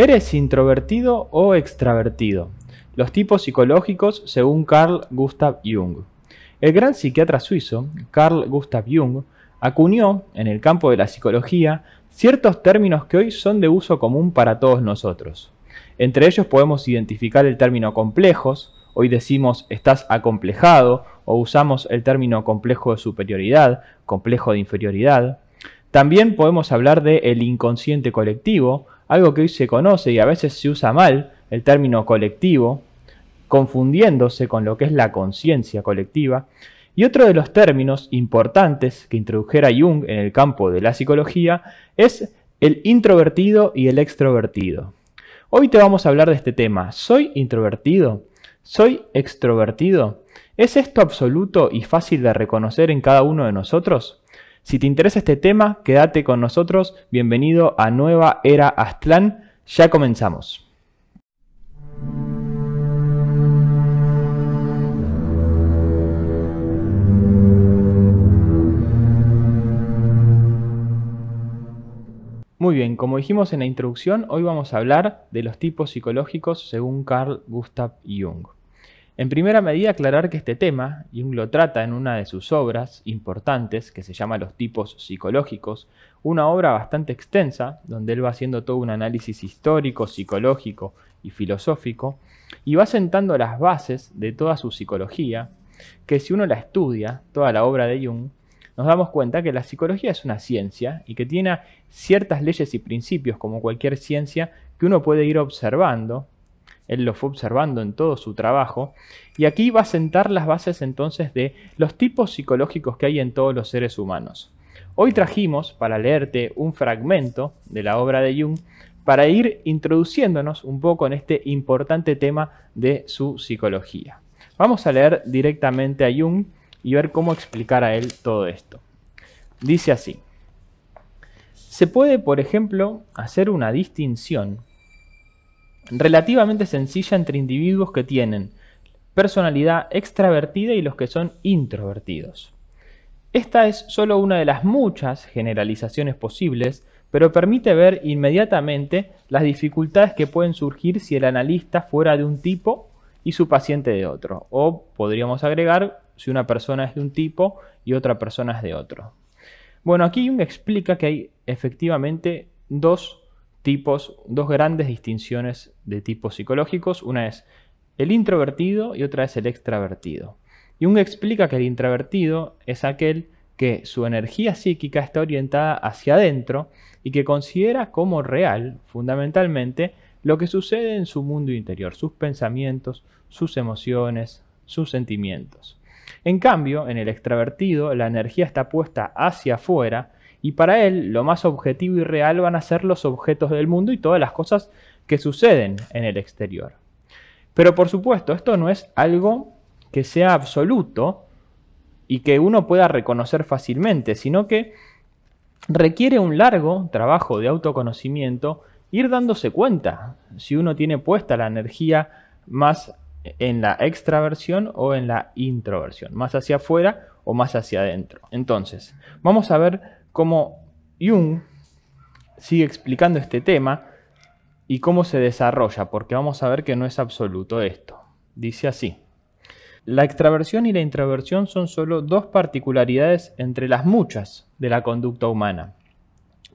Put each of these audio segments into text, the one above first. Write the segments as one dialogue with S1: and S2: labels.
S1: ¿Eres introvertido o extravertido? Los tipos psicológicos según Carl Gustav Jung. El gran psiquiatra suizo, Carl Gustav Jung, acuñó, en el campo de la psicología, ciertos términos que hoy son de uso común para todos nosotros. Entre ellos podemos identificar el término complejos, hoy decimos estás acomplejado o usamos el término complejo de superioridad, complejo de inferioridad. También podemos hablar de el inconsciente colectivo, algo que hoy se conoce y a veces se usa mal, el término colectivo, confundiéndose con lo que es la conciencia colectiva. Y otro de los términos importantes que introdujera Jung en el campo de la psicología es el introvertido y el extrovertido. Hoy te vamos a hablar de este tema. ¿Soy introvertido? ¿Soy extrovertido? ¿Es esto absoluto y fácil de reconocer en cada uno de nosotros? Si te interesa este tema, quédate con nosotros. Bienvenido a Nueva Era Aztlán. Ya comenzamos. Muy bien, como dijimos en la introducción, hoy vamos a hablar de los tipos psicológicos según Carl Gustav Jung. En primera medida, aclarar que este tema, Jung lo trata en una de sus obras importantes, que se llama Los tipos psicológicos, una obra bastante extensa, donde él va haciendo todo un análisis histórico, psicológico y filosófico, y va sentando las bases de toda su psicología, que si uno la estudia, toda la obra de Jung, nos damos cuenta que la psicología es una ciencia y que tiene ciertas leyes y principios, como cualquier ciencia, que uno puede ir observando él lo fue observando en todo su trabajo, y aquí va a sentar las bases entonces de los tipos psicológicos que hay en todos los seres humanos. Hoy trajimos para leerte un fragmento de la obra de Jung para ir introduciéndonos un poco en este importante tema de su psicología. Vamos a leer directamente a Jung y ver cómo explicar a él todo esto. Dice así, se puede, por ejemplo, hacer una distinción relativamente sencilla entre individuos que tienen personalidad extravertida y los que son introvertidos. Esta es solo una de las muchas generalizaciones posibles, pero permite ver inmediatamente las dificultades que pueden surgir si el analista fuera de un tipo y su paciente de otro, o podríamos agregar si una persona es de un tipo y otra persona es de otro. Bueno, aquí Jung explica que hay efectivamente dos tipos, dos grandes distinciones de tipos psicológicos. Una es el introvertido y otra es el extravertido. Jung explica que el introvertido es aquel que su energía psíquica está orientada hacia adentro y que considera como real, fundamentalmente, lo que sucede en su mundo interior, sus pensamientos, sus emociones, sus sentimientos. En cambio, en el extravertido, la energía está puesta hacia afuera, y para él, lo más objetivo y real van a ser los objetos del mundo y todas las cosas que suceden en el exterior. Pero por supuesto, esto no es algo que sea absoluto y que uno pueda reconocer fácilmente, sino que requiere un largo trabajo de autoconocimiento ir dándose cuenta si uno tiene puesta la energía más en la extraversión o en la introversión, más hacia afuera o más hacia adentro. Entonces, vamos a ver cómo Jung sigue explicando este tema y cómo se desarrolla, porque vamos a ver que no es absoluto esto. Dice así. La extraversión y la introversión son solo dos particularidades entre las muchas de la conducta humana,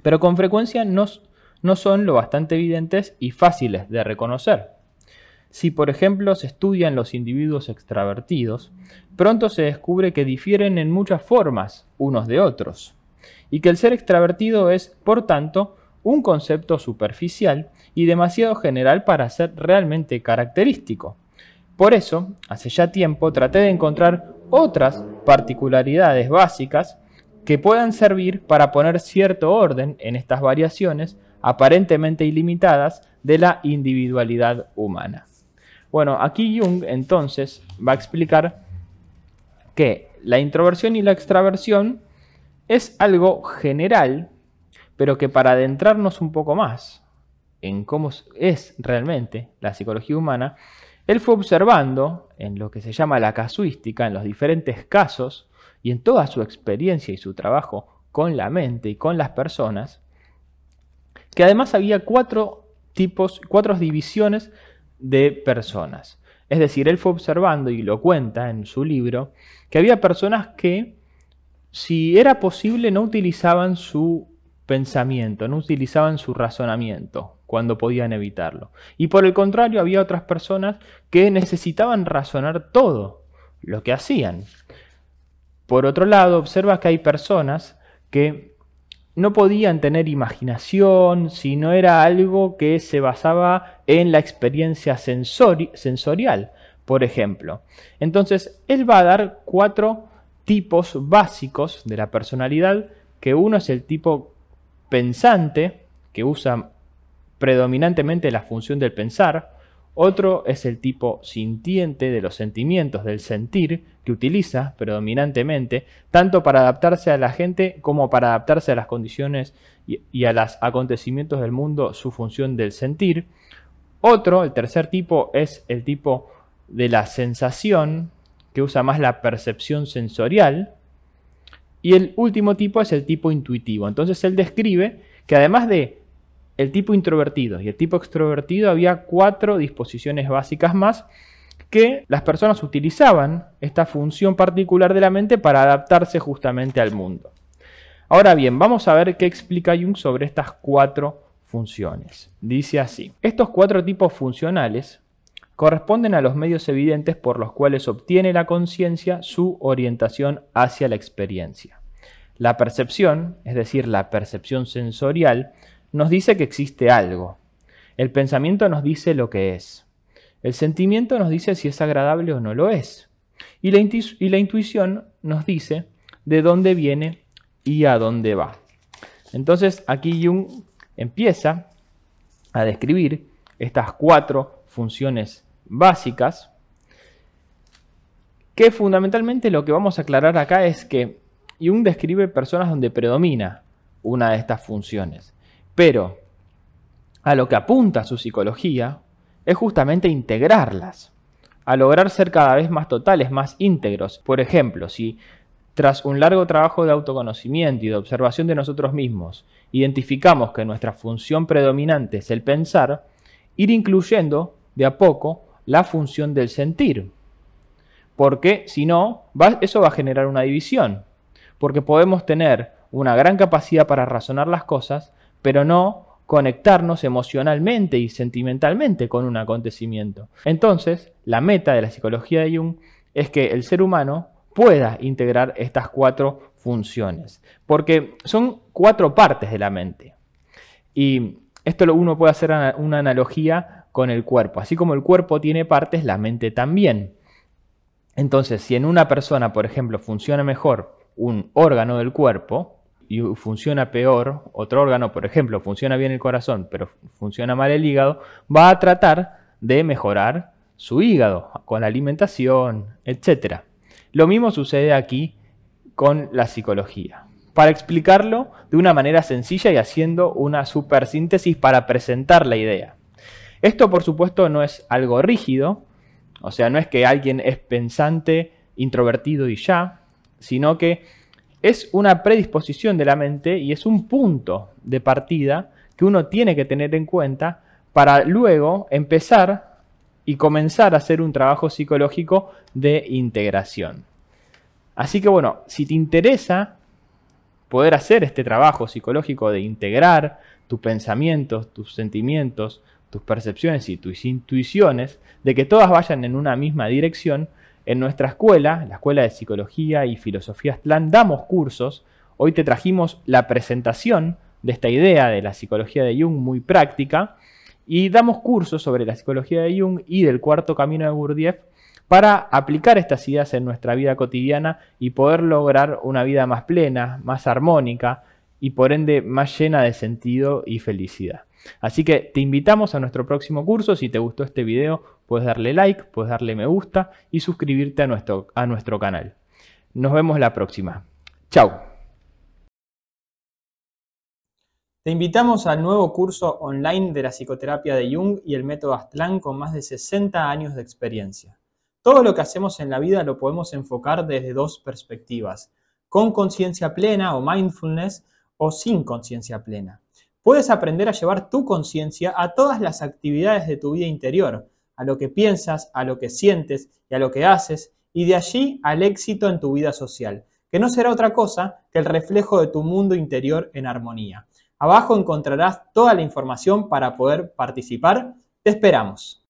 S1: pero con frecuencia no, no son lo bastante evidentes y fáciles de reconocer. Si por ejemplo se estudian los individuos extravertidos, pronto se descubre que difieren en muchas formas unos de otros y que el ser extravertido es, por tanto, un concepto superficial y demasiado general para ser realmente característico. Por eso, hace ya tiempo traté de encontrar otras particularidades básicas que puedan servir para poner cierto orden en estas variaciones aparentemente ilimitadas de la individualidad humana. Bueno, aquí Jung entonces va a explicar que la introversión y la extraversión es algo general, pero que para adentrarnos un poco más en cómo es realmente la psicología humana, él fue observando en lo que se llama la casuística, en los diferentes casos y en toda su experiencia y su trabajo con la mente y con las personas, que además había cuatro tipos, cuatro divisiones de personas. Es decir, él fue observando y lo cuenta en su libro, que había personas que si era posible, no utilizaban su pensamiento, no utilizaban su razonamiento cuando podían evitarlo. Y por el contrario, había otras personas que necesitaban razonar todo lo que hacían. Por otro lado, observa que hay personas que no podían tener imaginación si no era algo que se basaba en la experiencia sensorial, por ejemplo. Entonces, él va a dar cuatro tipos básicos de la personalidad, que uno es el tipo pensante, que usa predominantemente la función del pensar, otro es el tipo sintiente de los sentimientos, del sentir, que utiliza predominantemente, tanto para adaptarse a la gente como para adaptarse a las condiciones y, a los acontecimientos del mundo, su función del sentir. Otro, el tercer tipo, es el tipo de la sensación, que usa más la percepción sensorial. Y el último tipo es el tipo intuitivo. Entonces él describe que además de el tipo introvertido y el tipo extrovertido había cuatro disposiciones básicas más que las personas utilizaban esta función particular de la mente para adaptarse justamente al mundo. Ahora bien, vamos a ver qué explica Jung sobre estas cuatro funciones. Dice así, estos cuatro tipos funcionales corresponden a los medios evidentes por los cuales obtiene la conciencia su orientación hacia la experiencia. La percepción, es decir, la percepción sensorial, nos dice que existe algo. El pensamiento nos dice lo que es. El sentimiento nos dice si es agradable o no lo es. Y la, intuición nos dice de dónde viene y a dónde va. Entonces aquí Jung empieza a describir estas cuatro funciones básicas, que fundamentalmente lo que vamos a aclarar acá es que Jung describe personas donde predomina una de estas funciones, pero a lo que apunta su psicología es justamente integrarlas, a lograr ser cada vez más totales, más íntegros. Por ejemplo, si tras un largo trabajo de autoconocimiento y de observación de nosotros mismos, identificamos que nuestra función predominante es el pensar, ir incluyendo de a poco la función del sentir. Porque si no, eso va a generar una división. Porque podemos tener una gran capacidad para razonar las cosas, pero no conectarnos emocionalmente y sentimentalmente con un acontecimiento. Entonces, la meta de la psicología de Jung es que el ser humano pueda integrar estas cuatro funciones, porque son cuatro partes de la mente. Y esto uno puede hacer una analogía con el cuerpo. Así como el cuerpo tiene partes, la mente también. Entonces, si en una persona, por ejemplo, funciona mejor un órgano del cuerpo y funciona peor otro órgano, por ejemplo, funciona bien el corazón, pero funciona mal el hígado, va a tratar de mejorar su hígado con la alimentación, etc. Lo mismo sucede aquí con la psicología. Para explicarlo de una manera sencilla y haciendo una supersíntesis para presentar la idea. Esto, por supuesto, no es algo rígido, o sea, no es que alguien es pensante, introvertido y ya, sino que es una predisposición de la mente y es un punto de partida que uno tiene que tener en cuenta para luego empezar y comenzar a hacer un trabajo psicológico de integración. Así que bueno, si te interesa poder hacer este trabajo psicológico de integrar tus pensamientos, tus sentimientos, tus percepciones y tus intuiciones de que todas vayan en una misma dirección, en nuestra escuela, la Escuela de Psicología y Filosofía Aztlán, damos cursos. Hoy te trajimos la presentación de esta idea de la psicología de Jung muy práctica y damos cursos sobre la psicología de Jung y del cuarto camino de Gurdjieff para aplicar estas ideas en nuestra vida cotidiana y poder lograr una vida más plena, más armónica, y por ende más llena de sentido y felicidad. Así que te invitamos a nuestro próximo curso. Si te gustó este video, puedes darle like, puedes darle me gusta y suscribirte a nuestro, a nuestro canal. Nos vemos la próxima. Chao. Te invitamos al nuevo curso online de la psicoterapia de Jung y el método Astlan con más de 60 años de experiencia. Todo lo que hacemos en la vida lo podemos enfocar desde dos perspectivas, con conciencia plena o mindfulness o sin conciencia plena. Puedes aprender a llevar tu conciencia a todas las actividades de tu vida interior, a lo que piensas, a lo que sientes y a lo que haces, y de allí al éxito en tu vida social, que no será otra cosa que el reflejo de tu mundo interior en armonía. Abajo encontrarás toda la información para poder participar. Te esperamos.